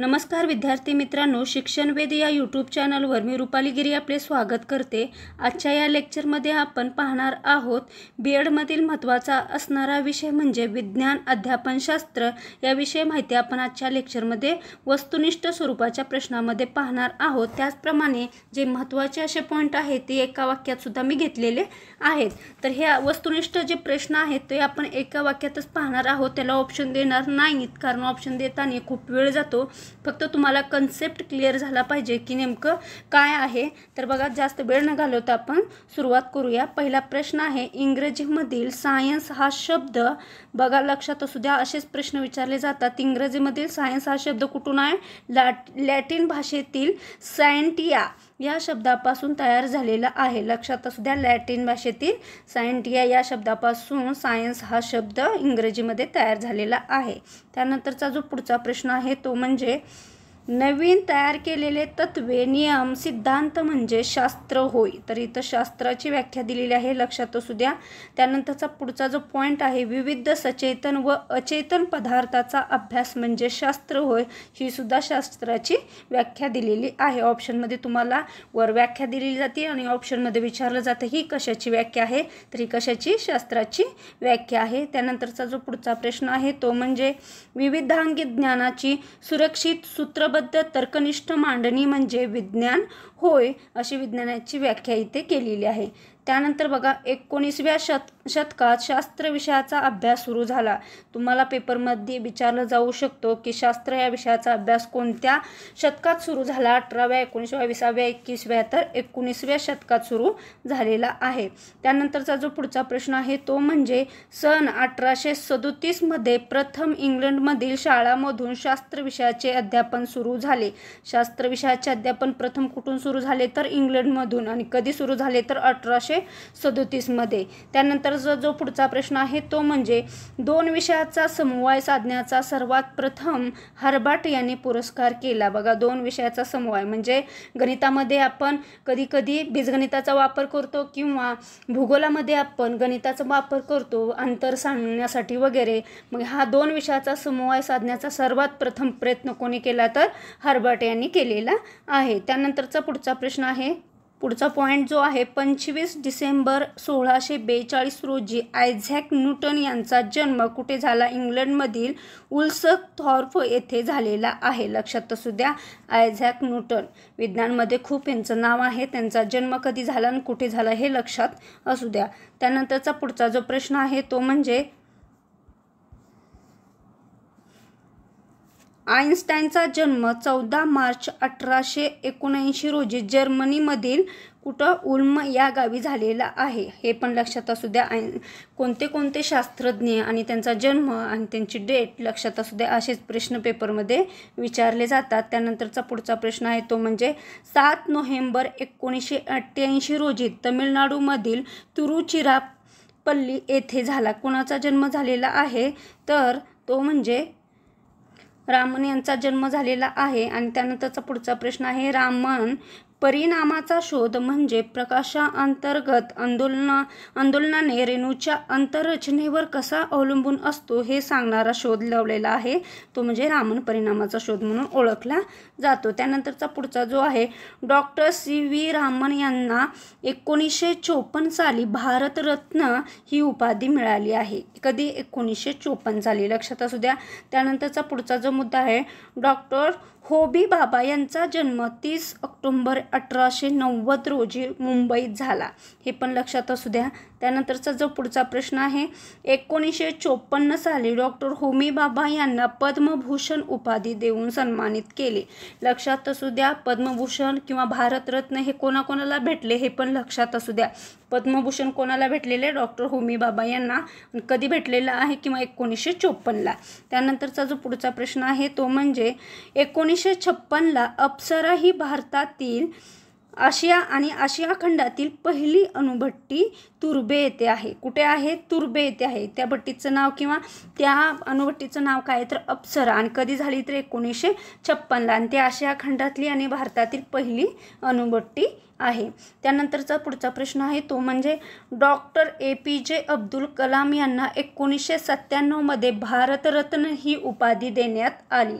नमस्कार विद्यार्थी मित्रांनो शिक्षणवेद या यूट्यूब चॅनलवर मी रुपालीगिरी आपले स्वागत करते आजच्या या लेक्चरमध्ये आपण पाहणार आहोत बी एडमधील महत्त्वाचा असणारा विषय म्हणजे विज्ञान अध्यापनशास्त्र याविषयी माहिती आपण आजच्या लेक्चरमध्ये वस्तुनिष्ठ स्वरूपाच्या प्रश्नामध्ये पाहणार आहोत त्याचप्रमाणे जे महत्त्वाचे असे पॉईंट आहेत ते एका वाक्यातसुद्धा मी घेतलेले आहेत तर हे वस्तुनिष्ठ जे प्रश्न आहेत ते आपण एका वाक्यातच पाहणार आहोत त्याला ऑप्शन देणार नाहीत कारण ऑप्शन देताना खूप वेळ जातो फक्त तुम्हाला कन्सेप्ट क्लिअर झाला पाहिजे की नेमकं काय आहे तर बघा जास्त वेळ न घालवता आपण सुरुवात करूया पहिला प्रश्न आहे इंग्रजीमधील सायन्स हा शब्द बघा लक्षात असू द्या असेच प्रश्न विचारले जातात इंग्रजीमधील सायन्स हा शब्द कुठून आहे लॅटिन भाषेतील सायंटिया या शब्दापासून तयार झालेला आहे लक्षात असू द्या लॅटिन भाषेतील सायंटिया या शब्दापासून सायन्स हा शब्द इंग्रजीमध्ये तयार झालेला आहे त्यानंतरचा जो पुढचा प्रश्न आहे तो म्हणजे नवीन तयार केलेले तत्वे नियम सिद्धांत म्हणजे शास्त्र होय तर इथं शास्त्राची व्याख्या दिलेली आहे लक्षात असू द्या त्यानंतरचा पुढचा जो पॉईंट आहे विविध सचेतन व अचेतन पदार्थाचा अभ्यास म्हणजे शास्त्र होय ही सुद्धा शास्त्राची व्याख्या दिलेली आहे ऑप्शनमध्ये तुम्हाला वर व्याख्या दिलेली जाते आणि ऑप्शनमध्ये विचारलं जातं ही कशाची व्याख्या आहे तर ही कशाची शास्त्राची व्याख्या आहे त्यानंतरचा जो पुढचा प्रश्न आहे तो म्हणजे विविधांगी ज्ञानाची सुरक्षित सूत्रबद्ध विज्ञानाबद्दल तर्कनिष्ठ मांडणी म्हणजे विज्ञान होय अशी विज्ञानाची व्याख्या इथे केलेली आहे त्यानंतर बघा एकोणीसव्या शत शतकात शास्त्र विषयाचा अभ्यास सुरू झाला तुम्हाला पेपरमध्ये विचारलं जाऊ शकतो की शास्त्र या विषयाचा अभ्यास कोणत्या शतकात सुरू झाला अठराव्या एकोणीसव्या विसाव्या एकवीसव्या तर एकोणीसव्या शतकात सुरू झालेला आहे त्यानंतरचा जो पुढचा प्रश्न आहे तो म्हणजे सन अठराशे सदोतीसमध्ये प्रथम इंग्लंडमधील शाळामधून शास्त्र विषयाचे अध्यापन सुरू झाले शास्त्र विषयाचे अध्यापन प्रथम कुठून सुरू झाले तर इंग्लंडमधून आणि कधी सुरू झाले तर अठराशे सदोतीसमध्ये त्यानंतरचा जो पुढचा प्रश्न आहे तो म्हणजे दोन विषयाचा समवाय साधण्याचा सर्वात प्रथम हर्बाट यांनी पुरस्कार केला बघा दोन विषयाचा समवाय म्हणजे गणितामध्ये आपण कधीकधी बीजगणिताचा वापर करतो किंवा भूगोलामध्ये आपण गणिताचा वापर करतो अंतर सांगण्यासाठी वगैरे मग हा दोन विषयाचा समवाय साधण्याचा सर्वात प्रथम प्रयत्न कोणी केला तर हर्बाट यांनी केलेला आहे त्यानंतरचा पुढचा प्रश्न आहे पुढचा पॉईंट जो आहे पंचवीस डिसेंबर सोळाशे बेचाळीस रोजी आयझॅक न्यूटन यांचा जन्म कुठे झाला इंग्लंडमधील उल्सक थॉर्फ येथे झालेला आहे लक्षात असू द्या आयझॅक न्यूटन विज्ञानमध्ये खूप यांचं नाव आहे त्यांचा जन्म कधी झाला आणि कुठे झाला हे लक्षात असू द्या त्यानंतरचा पुढचा जो प्रश्न आहे तो म्हणजे आईन्स्टाईनचा जन्म चौदा मार्च अठराशे एकोणऐंशी रोजी जर्मनीमधील कुठं उल्म या गावी झालेला आहे हे पण लक्षात असू द्या आय कोणते कोणते शास्त्रज्ञ आणि त्यांचा जन्म आणि त्यांची डेट लक्षात असू द्या असेच प्रश्न पेपरमध्ये विचारले जातात त्यानंतरचा पुढचा प्रश्न आहे तो म्हणजे सात नोव्हेंबर एकोणीसशे अठ्ठ्याऐंशी रोजी तमिळनाडूमधील तुरुचिरापल्ली येथे झाला कोणाचा जन्म झालेला आहे तर तो म्हणजे रामन यांचा जन्म झालेला आहे आणि त्यानंतरचा पुढचा प्रश्न आहे रामन परिणामाचा शोध म्हणजे प्रकाशाअंतर्गत आंदोलना आंदोलनाने रेणूच्या अंतररचनेवर कसा अवलंबून असतो हे सांगणारा शोध लावलेला आहे तो म्हणजे रामन परिणामाचा शोध म्हणून ओळखला जातो त्यानंतरचा पुढचा जो आहे डॉक्टर सी व्ही रामन यांना एकोणीसशे चोपन्न साली भारतरत्न ही उपाधी मिळाली आहे कधी एकोणीसशे चोपन्न साली लक्षात असू द्या त्यानंतरचा पुढचा जो मुद्दा आहे डॉक्टर होबी बाबा यांचा जन्म तीस ऑक्टोंबर अठराशे नव्वद रोजी मुंबईत झाला हे पण लक्षात असू द्या त्यानंतरचा जो पुढचा प्रश्न आहे एकोणीसशे चोपन्न साली डॉक्टर होमी बाबा यांना पद्मभूषण उपाधी देऊन सन्मानित केले लक्षात असू द्या पद्मभूषण किंवा भारतरत्न हे कोणाकोणाला भेटले हे पण लक्षात असू द्या पद्मभूषण कोणाला भेटलेले डॉक्टर होमी बाबा यांना कधी भेटलेलं आहे किंवा एकोणीसशे चोपन्नला त्यानंतरचा जो पुढचा प्रश्न आहे तो म्हणजे एकोणीसशे छप्पनला अप्सरा ही भारतातील आशिया आणि आशिया खंडातील पहिली अणुभट्टी तुर्बे येथे आहे कुठे आहे तुर्बे येथे आहे त्या भट्टीचं नाव किंवा त्या अणुभट्टीचं नाव काय तर अप्सरा आणि कधी झाली तर एकोणीसशे छप्पनला आणि ते आशिया खंडातली आणि भारतातील पहिली अणुभट्टी आहे त्यानंतरचा पुढचा प्रश्न आहे तो म्हणजे डॉक्टर ए पी जे अब्दुल कलाम यांना एकोणीसशे सत्त्याण्णवमध्ये भारतरत्न ही उपाधी देण्यात आली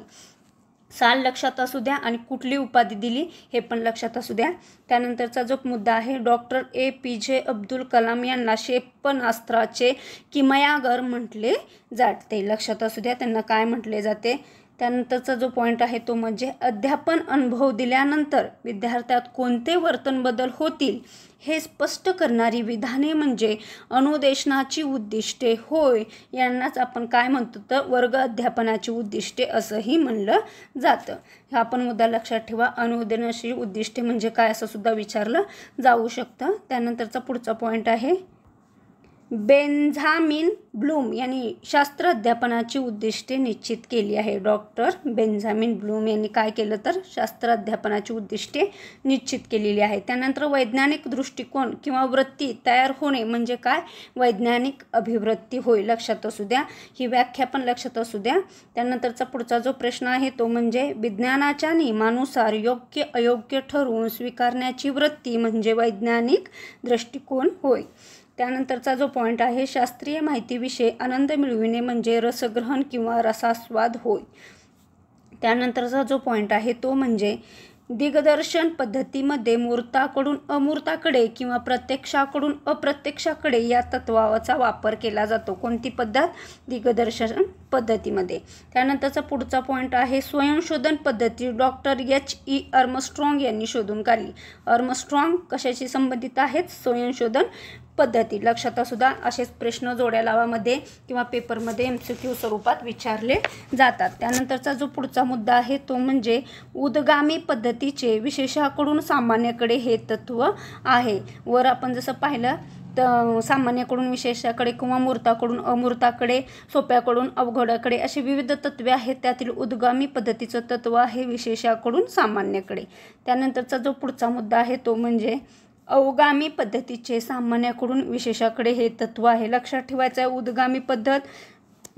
साल लक्षात असू द्या आणि कुठली उपाधी दिली हे पण लक्षात असू द्या त्यानंतरचा जो मुद्दा आहे डॉक्टर ए पी जे अब्दुल कलाम यांना क्षेपणास्त्राचे किमयागर म्हटले जाते लक्षात असू द्या त्यांना काय म्हटले जाते त्यानंतरचा जो पॉईंट आहे तो म्हणजे अध्यापन अनुभव दिल्यानंतर विद्यार्थ्यात कोणते वर्तन बदल होतील हे स्पष्ट करणारी विधाने म्हणजे अनुदेशनाची उद्दिष्टे होय यांनाच आपण काय म्हणतो तर वर्ग अध्यापनाची उद्दिष्टे असंही म्हणलं जातं ह्या आपण मुद्दा लक्षात ठेवा अनुदेशनाची उद्दिष्टे म्हणजे काय असं सुद्धा विचारलं जाऊ शकतं त्यानंतरचा पुढचा पॉईंट आहे बेंझामिन ब्लूम यांनी शास्त्र अध्यापनाची उद्दिष्टे निश्चित केली आहे डॉक्टर बेन्झामिन ब्लूम यांनी काय केलं तर शास्त्र अध्यापनाची उद्दिष्टे निश्चित केलेली आहे त्यानंतर वैज्ञानिक दृष्टिकोन किंवा वृत्ती तयार होणे म्हणजे काय वैज्ञानिक अभिवृत्ती होय लक्षात असू द्या ही व्याख्या पण लक्षात असू द्या त्यानंतरचा पुढचा जो प्रश्न आहे तो म्हणजे विज्ञानाच्या नियमानुसार योग्य अयोग्य ठरवून स्वीकारण्याची वृत्ती म्हणजे वैज्ञानिक दृष्टिकोन होय त्यानंतरचा जो पॉईंट आहे शास्त्रीय माहितीविषयी आनंद मिळविणे म्हणजे रसग्रहण किंवा रसास्वाद होय त्यानंतरचा जो पॉईंट आहे तो म्हणजे दिग्दर्शन पद्धतीमध्ये मूर्ताकडून अमूर्ताकडे किंवा प्रत्यक्षाकडून अप्रत्यक्षाकडे या तत्वाचा वापर केला जातो कोणती पद्धत दिग्दर्शन पद्धतीमध्ये त्यानंतरचा पुढचा पॉईंट आहे स्वयंशोधन पद्धती डॉक्टर एच ई अर्मस्ट्रॉंग यांनी शोधून काढली अर्मस्ट्रॉंग कशाशी संबंधित आहेत स्वयंशोधन पद्धती लक्षात सुद्धा असेच प्रश्न जोड्या लावामध्ये किंवा पेपरमध्ये एम सी क्यू स्वरूपात विचारले जातात त्यानंतरचा जो पुढचा मुद्दा आहे तो म्हणजे उदगामी पद्धतीचे विशेषाकडून सामान्यकडे हे तत्व आहे वर आपण जसं पाहिलं तर सामान्यकडून विशेषाकडे किंवा मूर्ताकडून अमूर्ताकडे सोप्याकडून अवघडाकडे अशी विविध तत्वे आहेत त्यातील उद्गामी पद्धतीचं तत्व आहे विशेषाकडून सामान्याकडे त्यानंतरचा जो पुढचा मुद्दा आहे तो म्हणजे अवगामी पद्धतीचे सामान्याकडून विशेषाकडे हे तत्व आहे लक्षात ठेवायचं आहे उद्गामी पद्धत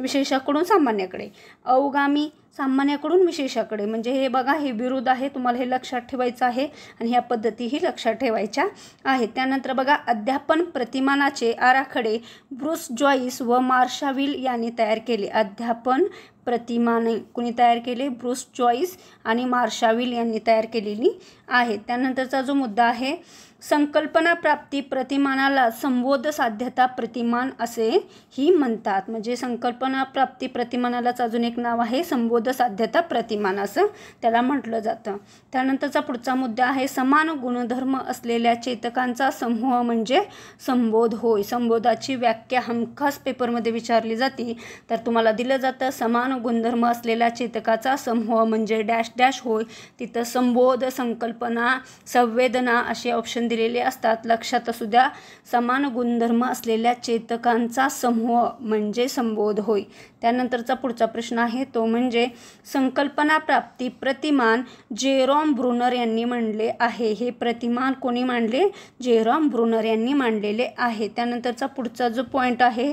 विशेषाकडून सामान्याकडे अवगामी सामान्याकडून विशेषाकडे म्हणजे हे बघा हे विरुद्ध आहे तुम्हाला हे लक्षात ठेवायचं आहे आणि ह्या पद्धतीही लक्षात ठेवायच्या आहेत त्यानंतर बघा अध्यापन प्रतिमानाचे आराखडे ब्रुस जॉईस व मार्शाविल यांनी तयार केले अध्यापन प्रतिमाने कुणी तयार केले ब्रुस जॉईस आणि मार्शाविल यांनी तयार केलेली आहे त्यानंतरचा जो मुद्दा आहे संकल्पना प्राप्ती प्रतिमानाला संबोध साध्यता प्रतिमान असे ही म्हणतात म्हणजे संकल्पना प्राप्ती प्रतिमानालाच अजून एक नाव आहे संबोध साध्यता प्रतिमान असं त्याला म्हटलं जातं त्यानंतरचा पुढचा मुद्दा आहे समान गुणधर्म असलेल्या चेतकांचा समूह म्हणजे संबोध होय संबोधाची व्याख्या हमखास पेपरमध्ये विचारली जाते तर तुम्हाला दिलं जातं समान गुणधर्म असलेल्या चेतकाचा समूह म्हणजे डॅश डॅश होय तिथं संबोध संकल्पना संवेदना असे ऑप्शन दिलेले असतात लक्षात असू द्या समान गुणधर्म असलेल्या चेतकांचा समूह म्हणजे संबोध होय त्यानंतरचा पुढचा प्रश्न आहे तो म्हणजे संकल्पना प्राप्ती प्रतिमान जेरॉम ब्रुनर यांनी मांडले आहे हे प्रतिमान कोणी मांडले जेरॉम ब्रुनर यांनी मांडलेले आहे त्यानंतरचा पुढचा जो पॉईंट आहे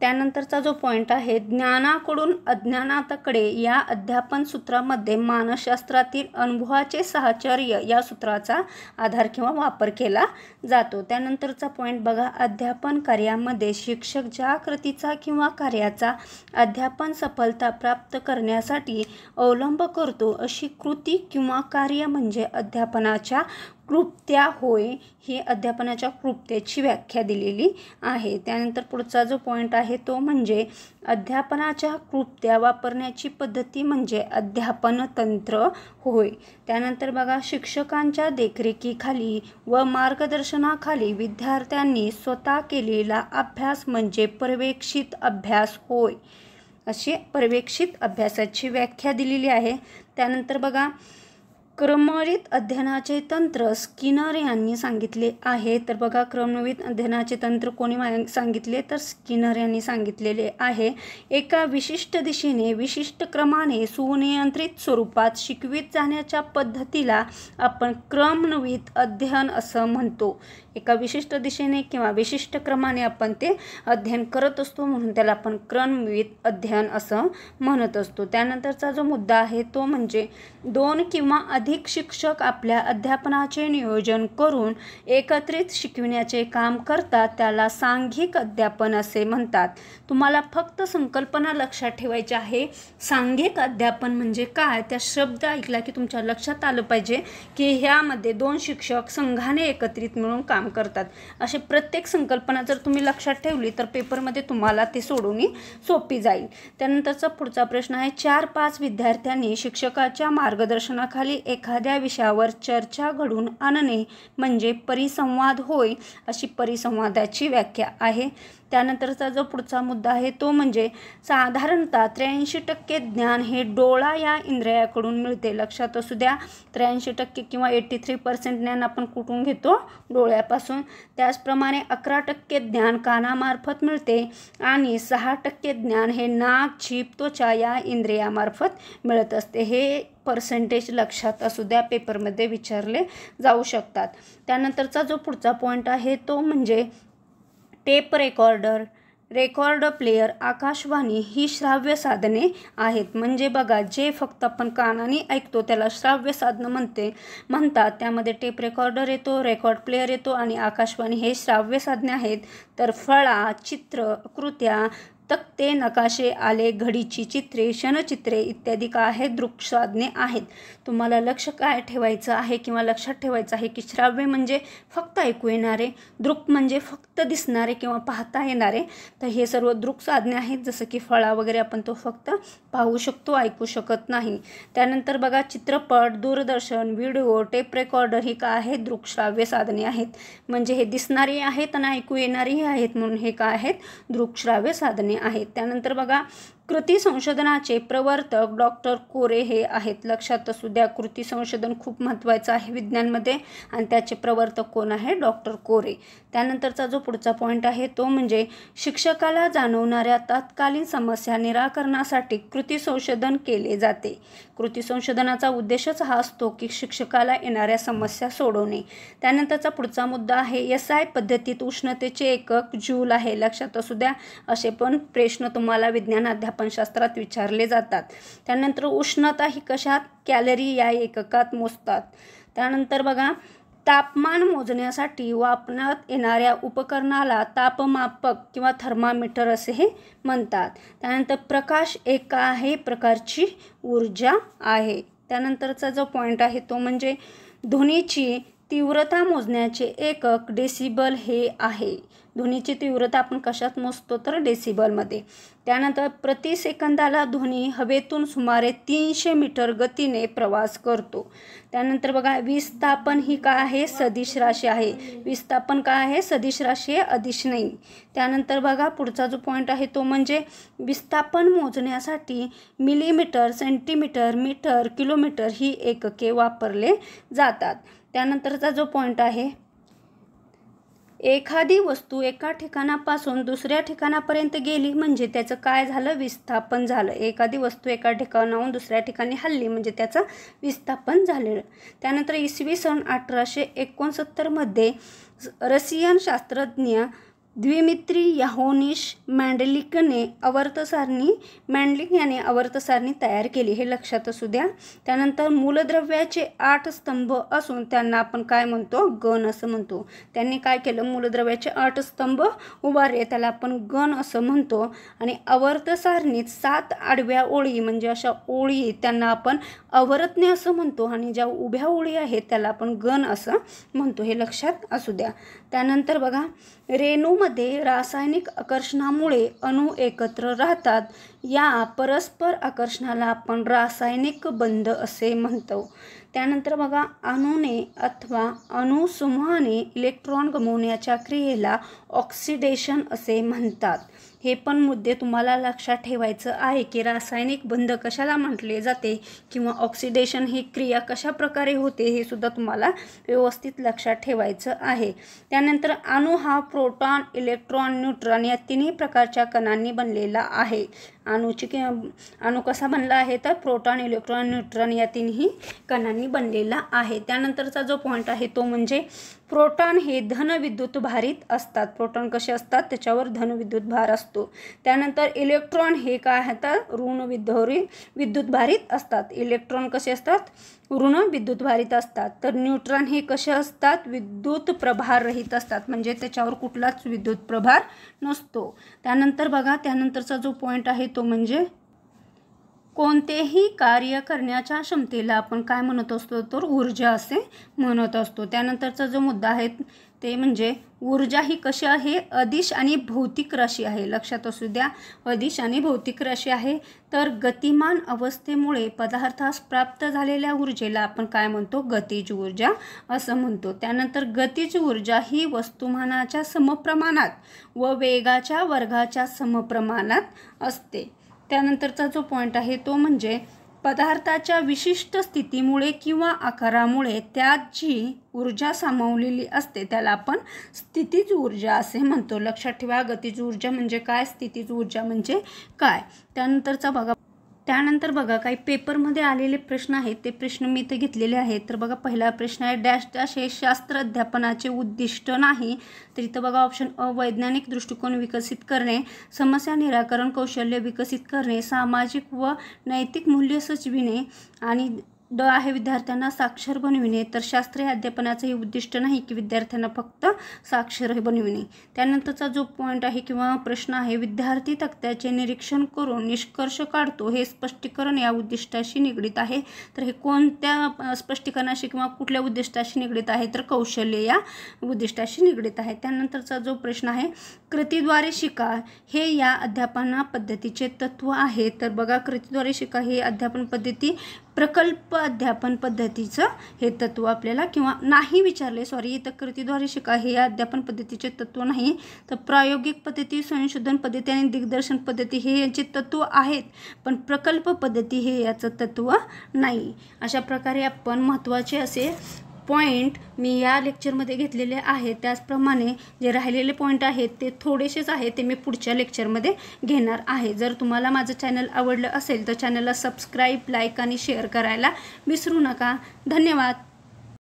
त्यानंतरचा जो पॉईंट आहे ज्ञानाकडून अज्ञानाकडे या अध्यापन सूत्रामध्ये मानसशास्त्रातील अनुभवाचे साहचर्य या सूत्राचा आधार किंवा वापर केला जातो त्यानंतरचा पॉईंट बघा अध्यापन कार्यामध्ये शिक्षक ज्या कृतीचा किंवा कार्याचा अध्यापन सफलता प्राप्त करण्यासाठी अवलंब करतो अशी कृती किंवा कार्य म्हणजे अध्यापनाच्या कृप्त्या होय ही अध्यापनाच्या कृप्त्याची व्याख्या दिलेली आहे त्यानंतर पुढचा जो पॉईंट आहे तो म्हणजे अध्यापनाच्या कृप्त्या वापरण्याची पद्धती म्हणजे अध्यापन तंत्र होय त्यानंतर बघा शिक्षकांच्या देखरेखीखाली व मार्गदर्शनाखाली विद्यार्थ्यांनी स्वतः केलेला अभ्यास म्हणजे पर्यवेक्षित अभ्यास होय अशी पर्यवेक्षित अभ्यासाची व्याख्या दिलेली आहे त्यानंतर बघा क्रमवारीत अध्ययनाचे तंत्र स्किनर यांनी सांगितले आहे तर बघा क्रमवित अध्ययनाचे तंत्र कोणी सांगितले तर स्किनर यांनी सांगितलेले आहे एका विशिष्ट दिशेने विशिष्ट क्रमाने सुनियंत्रित स्वरूपात शिकवित जाण्याच्या पद्धतीला आपण क्रमवित अध्ययन असं म्हणतो एका विशिष्ट दिशेने किंवा विशिष्ट क्रमाने आपण ते अध्ययन करत असतो म्हणून त्याला आपण क्रमवित अध्ययन असं म्हणत असतो त्यानंतरचा जो मुद्दा आहे तो म्हणजे दोन किंवा अधिक शिक्षक आपल्या अध्यापनाचे नियोजन करून एकत्रित शिकविण्याचे काम करतात त्याला सांघिक अध्यापन असे म्हणतात तुम्हाला फक्त संकल्पना लक्षात ठेवायची आहे सांघिक अध्यापन म्हणजे काय त्या शब्द ऐकला की तुमच्या लक्षात आलं पाहिजे की ह्यामध्ये दोन शिक्षक संघाने एकत्रित मिळून काम करतात असे प्रत्येक संकल्पना जर तुम्ही लक्षात ठेवली तर पेपरमध्ये तुम्हाला ते सोडवणे सोपी जाईल त्यानंतरचा पुढचा प्रश्न आहे चार पाच विद्यार्थ्यांनी शिक्षकाच्या मार्गदर्शनाखाली एक एखाद्या विषयावर चर्चा घडून आणणे म्हणजे परिसंवाद होय अशी परिसंवादाची व्याख्या आहे त्यानंतरचा जो पुढचा मुद्दा आहे तो म्हणजे साधारणतः त्र्याऐंशी टक्के ज्ञान हे डोळा या इंद्रियाकडून मिळते लक्षात असू द्या त्र्याऐंशी टक्के किंवा एट्टी थ्री पर्सेंट ज्ञान आपण कुठून घेतो डोळ्यापासून त्याचप्रमाणे अकरा टक्के ज्ञान कानामार्फत मिळते आणि सहा टक्के ज्ञान हे नाक झीप त्वचा या इंद्रियामार्फत मिळत असते हे पर्सेंटेज लक्षात असू द्या पेपरमध्ये विचारले जाऊ शकतात त्यानंतरचा जो पुढचा पॉईंट आहे तो म्हणजे tape recorder record player Akashvani ही श्राव्य साधने आहेत म्हणजे बघा जे फक्त आपण कानाने ऐकतो त्याला श्राव्य साधनं म्हणते म्हणतात त्यामध्ये टेप रेकॉर्डर येतो रेकॉर्ड प्लेयर येतो आणि आकाशवाणी हे श्राव्य साधने आहेत तर फळा चित्र कृत्या तक्ते नकाशे आले घडीची चित्रे क्षणचित्रे इत्यादी काय आहे दृक्साधने आहेत तुम्हाला लक्ष काय ठेवायचं आहे किंवा लक्षात ठेवायचं आहे की श्राव्य म्हणजे फक्त ऐकू येणारे दृक म्हणजे फक्त दिसणारे किंवा पाहता येणारे तर हे सर्व साधने आहेत जसं की फळा वगैरे आपण तो फक्त पाहू शकतो ऐकू शकत नाही त्यानंतर बघा चित्रपट दूरदर्शन व्हिडिओ टेप रेकॉर्डर ही काय आहे दृकश्राव्य साधने आहेत म्हणजे हे दिसणारी आहेत आणि ऐकू येणारेही आहेत म्हणून हे काय आहेत दृकश्राव्य साधने आहेत त्यानंतर बघा कृती संशोधनाचे प्रवर्तक डॉक्टर कोरे हे आहेत लक्षात असू द्या कृती संशोधन खूप महत्त्वाचं आहे विज्ञानमध्ये आणि त्याचे प्रवर्तक कोण आहे डॉक्टर कोरे त्यानंतरचा जो पुढचा पॉईंट आहे तो म्हणजे शिक्षकाला जाणवणाऱ्या तात्कालीन समस्या निराकरणासाठी कृती संशोधन केले जाते कृती संशोधनाचा उद्देशच हा असतो की शिक्षकाला येणाऱ्या समस्या सोडवणे त्यानंतरचा पुढचा मुद्दा आहे एस आय पद्धतीत उष्णतेचे एकक जूल आहे लक्षात असू द्या असे पण प्रश्न तुम्हाला विज्ञान अध्याप शास्त्रात विचारले जातात त्यानंतर उष्णता ही कशात कॅलरी या एककात मोजतात त्यानंतर बघा तापमान मोजण्यासाठी वापरण्यात येणाऱ्या उपकरणाला तापमापक किंवा थर्मामीटर असे हे म्हणतात त्यानंतर प्रकाश एका आहे प्रकारची ऊर्जा आहे त्यानंतरचा जो पॉईंट आहे तो म्हणजे ध्वनीची तीव्रता मोजण्याचे एकक डेसिबल हे आहे ध्वनीची तीव्रता आपण कशात मोजतो तर डेसिबलमध्ये त्यानंतर प्रति सेकंदाला ध्वनी हवेतून सुमारे तीनशे मीटर गतीने प्रवास करतो त्यानंतर बघा विस्थापन ही का आहे सदिश राशी आहे विस्थापन का आहे सदिश राशी आहे अदिश नाही त्यानंतर बघा पुढचा जो पॉईंट आहे तो म्हणजे विस्थापन मोजण्यासाठी मिलीमीटर सेंटीमीटर मीटर किलोमीटर ही एकके वापरले जातात त्यानंतरचा जो पॉईंट आहे एखादी वस्तू एका ठिकाणापासून दुसऱ्या ठिकाणापर्यंत गेली म्हणजे त्याचं काय झालं विस्थापन झालं एखादी वस्तू एका ठिकाणाहून दुसऱ्या ठिकाणी हल्ली म्हणजे त्याचं विस्थापन झालेलं त्यानंतर इसवी सन अठराशे एकोणसत्तरमध्ये रशियन शास्त्रज्ञ द्विमित्री याहोनिश मँडलिकने अवर्तसारणी मँडलिक याने अवर्तसारणी तयार केली हे लक्षात असू द्या त्यानंतर मूलद्रव्याचे आठ स्तंभ असून त्यांना आपण काय म्हणतो गण असं म्हणतो त्यांनी काय केलं मूलद्रव्याचे आठ स्तंभ उभारले त्याला आपण गण असं म्हणतो आणि अवर्तसारणीत सात आडव्या ओळी म्हणजे अशा ओळी त्यांना आपण अवरत्ने असं म्हणतो आणि ज्या उभ्या ओळी आहेत त्याला आपण गण असं म्हणतो हे लक्षात असू द्या त्यानंतर बघा रेणूमध्ये रासायनिक आकर्षणामुळे अणू एकत्र राहतात या परस्पर आकर्षणाला आपण रासायनिक बंद असे म्हणतो त्यानंतर बघा अणूने अथवा अणुसमूहाने इलेक्ट्रॉन गमवण्याच्या क्रियेला ऑक्सिडेशन असे म्हणतात हे पण मुद्दे तुम्हाला लक्षात ठेवायचं आहे की रासायनिक बंध कशाला म्हटले जाते किंवा ऑक्सिडेशन ही क्रिया कशा प्रकारे होते हे सुद्धा तुम्हाला व्यवस्थित लक्षात ठेवायचं आहे त्यानंतर अणू हा प्रोटॉन इलेक्ट्रॉन न्यूट्रॉन या तिन्ही प्रकारच्या कणांनी बनलेला आहे अणूची कि अणू कसा बनला आहे तर प्रोटॉन इलेक्ट्रॉन न्यूट्रॉन या तीनही कणांनी बनलेला आहे त्यानंतरचा जो पॉईंट आहे तो म्हणजे प्रोटॉन हे धनविद्युत भारित असतात प्रोटॉन कसे असतात त्याच्यावर धनविद्युत भार असतो त्यानंतर इलेक्ट्रॉन हे काय तर ऋण विद्युत भारित असतात इलेक्ट्रॉन कसे असतात ऋण विद्युतभारित असतात तर न्यूट्रॉन हे कसे असतात विद्युत प्रभार रहित असतात म्हणजे त्याच्यावर कुठलाच विद्युत प्रभार नसतो त्यानंतर बघा त्यानंतरचा जो पॉईंट आहे तो म्हणजे कोणतेही कार्य करण्याच्या क्षमतेला आपण काय म्हणत असतो तर ऊर्जा असे म्हणत असतो त्यानंतरचा जो मुद्दा आहे ते म्हणजे ऊर्जा ही कशी आहे अधिश आणि भौतिक राशी आहे लक्षात असू द्या अधिश आणि भौतिक राशी आहे तर गतिमान अवस्थेमुळे पदार्थास प्राप्त झालेल्या ऊर्जेला आपण काय म्हणतो गतिज ऊर्जा असं म्हणतो त्यानंतर गतिज ऊर्जा ही वस्तुमानाच्या समप्रमाणात व वेगाच्या वर्गाच्या समप्रमाणात असते त्यानंतरचा जो पॉईंट आहे तो म्हणजे पदार्थाच्या विशिष्ट स्थितीमुळे किंवा आकारामुळे त्यात जी ऊर्जा सामावलेली असते त्याला आपण स्थितीज ऊर्जा असे म्हणतो लक्षात ठेवा गतीची ऊर्जा म्हणजे काय स्थितीज ऊर्जा म्हणजे काय त्यानंतरचा बघा त्यानंतर बघा काही पेपरमध्ये आलेले प्रश्न आहेत ते प्रश्न मी इथे घेतलेले आहेत तर बघा पहिला प्रश्न आहे डॅश डॅश हे शास्त्र अध्यापनाचे उद्दिष्ट नाही तर इथं बघा ऑप्शन अ वैज्ञानिक दृष्टिकोन विकसित करणे समस्या निराकरण कौशल्य विकसित करणे सामाजिक व नैतिक मूल्य सचविणे आणि ड आहे विद्यार्थ्यांना साक्षर बनविणे तर शास्त्रीय अध्यापनाचं हे उद्दिष्ट नाही की विद्यार्थ्यांना फक्त साक्षर बनविणे त्यानंतरचा जो पॉईंट आहे किंवा प्रश्न आहे विद्यार्थी तक्त्याचे निरीक्षण करून निष्कर्ष काढतो हे स्पष्टीकरण या उद्दिष्टाशी निगडीत आहे तर हे कोणत्या स्पष्टीकरणाशी किंवा कुठल्या उद्दिष्टाशी निगडीत आहे तर कौशल्य या उद्दिष्टाशी निगडीत आहे त्यानंतरचा जो प्रश्न आहे कृतीद्वारे शिका हे या अध्यापना पद्धतीचे तत्त्व आहे तर बघा कृतीद्वारे शिका हे अध्यापन पद्धती प्रकल्प अध्यापन पद्धतीचं हे तत्व आपल्याला किंवा नाही विचारले सॉरी इथं कृतीद्वारे शिका हे अध्यापन पद्धतीचे तत्व नाही तर प्रायोगिक पद्धती संशोधन पद्धती आणि दिग्दर्शन पद्धती हे यांचे तत्व आहेत पण प्रकल्प पद्धती हे याचं तत्व नाही अशा प्रकारे आपण महत्त्वाचे असे पॉईंट मी या लेक्चरमध्ये घेतलेले आहे त्याचप्रमाणे जे राहिलेले पॉईंट आहेत ते थोडेसेच आहेत ते मी पुढच्या लेक्चरमध्ये घेणार आहे जर तुम्हाला माझं चॅनल आवडलं असेल तर चॅनलला सबस्क्राईब लाईक आणि शेअर करायला विसरू नका धन्यवाद